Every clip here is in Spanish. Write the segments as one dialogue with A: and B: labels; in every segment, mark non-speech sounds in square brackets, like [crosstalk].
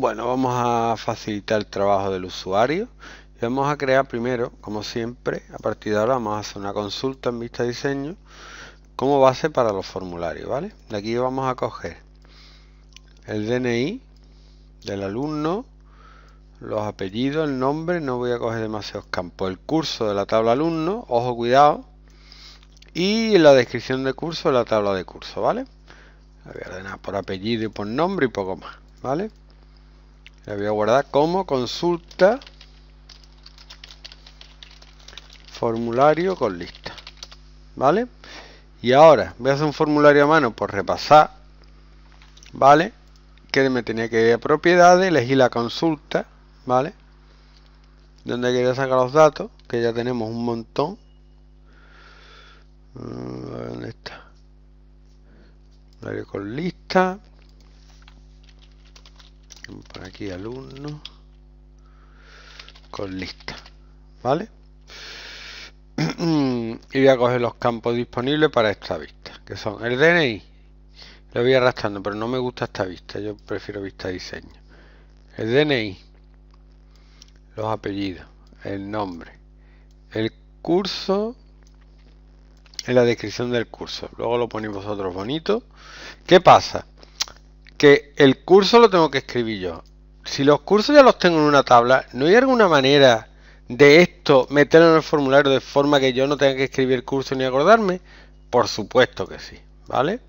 A: Bueno, vamos a facilitar el trabajo del usuario y vamos a crear primero, como siempre, a partir de ahora vamos a hacer una consulta en vista de diseño como base para los formularios, ¿vale? De aquí vamos a coger el DNI del alumno, los apellidos, el nombre, no voy a coger demasiados campos, el curso de la tabla alumno, ojo cuidado, y la descripción de curso de la tabla de curso, ¿vale? voy a ordenar por apellido y por nombre y poco más, ¿vale? La voy a guardar como consulta formulario con lista. ¿Vale? Y ahora, voy a hacer un formulario a mano por repasar. ¿Vale? Que me tenía que ir a propiedades, elegí la consulta. ¿Vale? Donde quería sacar los datos, que ya tenemos un montón. Mm, ¿Dónde está? con lista aquí alumno con lista vale [clears throat] y voy a coger los campos disponibles para esta vista que son el DNI lo voy arrastrando pero no me gusta esta vista yo prefiero vista diseño el DNI los apellidos el nombre el curso en la descripción del curso luego lo ponéis vosotros bonito ¿qué pasa? el curso lo tengo que escribir yo. Si los cursos ya los tengo en una tabla, ¿no hay alguna manera de esto meterlo en el formulario de forma que yo no tenga que escribir el curso ni acordarme? Por supuesto que sí, ¿vale?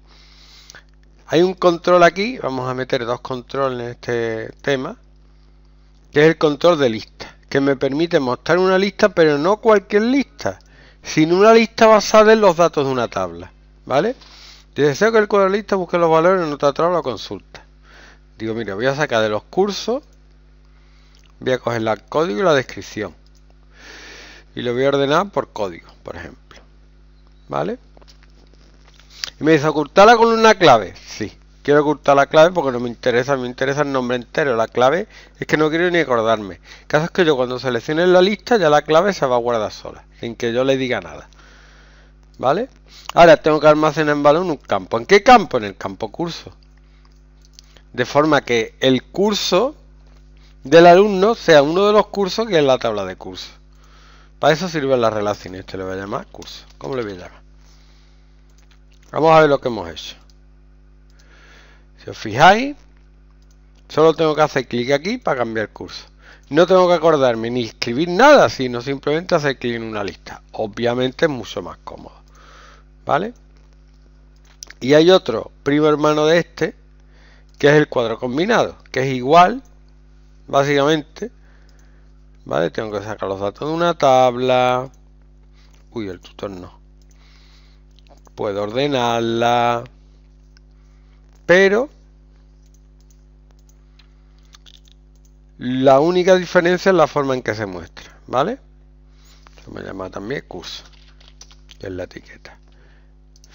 A: Hay un control aquí, vamos a meter dos controles en este tema, que es el control de lista, que me permite mostrar una lista, pero no cualquier lista, sino una lista basada en los datos de una tabla, ¿vale? Deseo que el lista busque los valores en otra tabla o consulta. Digo, mira, voy a sacar de los cursos, voy a coger el código y la descripción. Y lo voy a ordenar por código, por ejemplo. ¿Vale? Y me dice, ocultarla con una clave. Sí, quiero ocultar la clave porque no me interesa, me interesa el nombre entero. La clave es que no quiero ni acordarme. El caso es que yo cuando seleccione la lista ya la clave se va a guardar sola, sin que yo le diga nada. ¿Vale? Ahora tengo que almacenar en balón un campo. ¿En qué campo? En el campo curso. De forma que el curso del alumno sea uno de los cursos que es la tabla de curso. Para eso sirven las relaciones. Este le voy a llamar curso. ¿Cómo le voy a llamar? Vamos a ver lo que hemos hecho. Si os fijáis, solo tengo que hacer clic aquí para cambiar curso. No tengo que acordarme ni escribir nada, sino simplemente hacer clic en una lista. Obviamente es mucho más cómodo. ¿Vale? Y hay otro primo hermano de este, que es el cuadro combinado, que es igual, básicamente. ¿Vale? Tengo que sacar los datos de una tabla. Uy, el tutor no. Puedo ordenarla. Pero La única diferencia es la forma en que se muestra, ¿vale? Se me llama también curso, que es la etiqueta.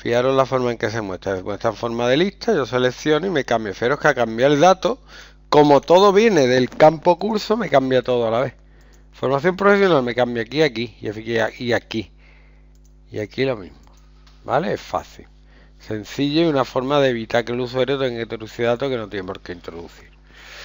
A: Fijaros la forma en que se muestra. muestra en forma de lista, yo selecciono y me cambio. Fijaros que a cambiar el dato, como todo viene del campo curso, me cambia todo a la vez. Formación profesional me cambia aquí, aquí y aquí y aquí. Y aquí lo mismo. ¿Vale? Es fácil. Sencillo y una forma de evitar que el usuario tenga que introducir datos que no tiene por qué introducir.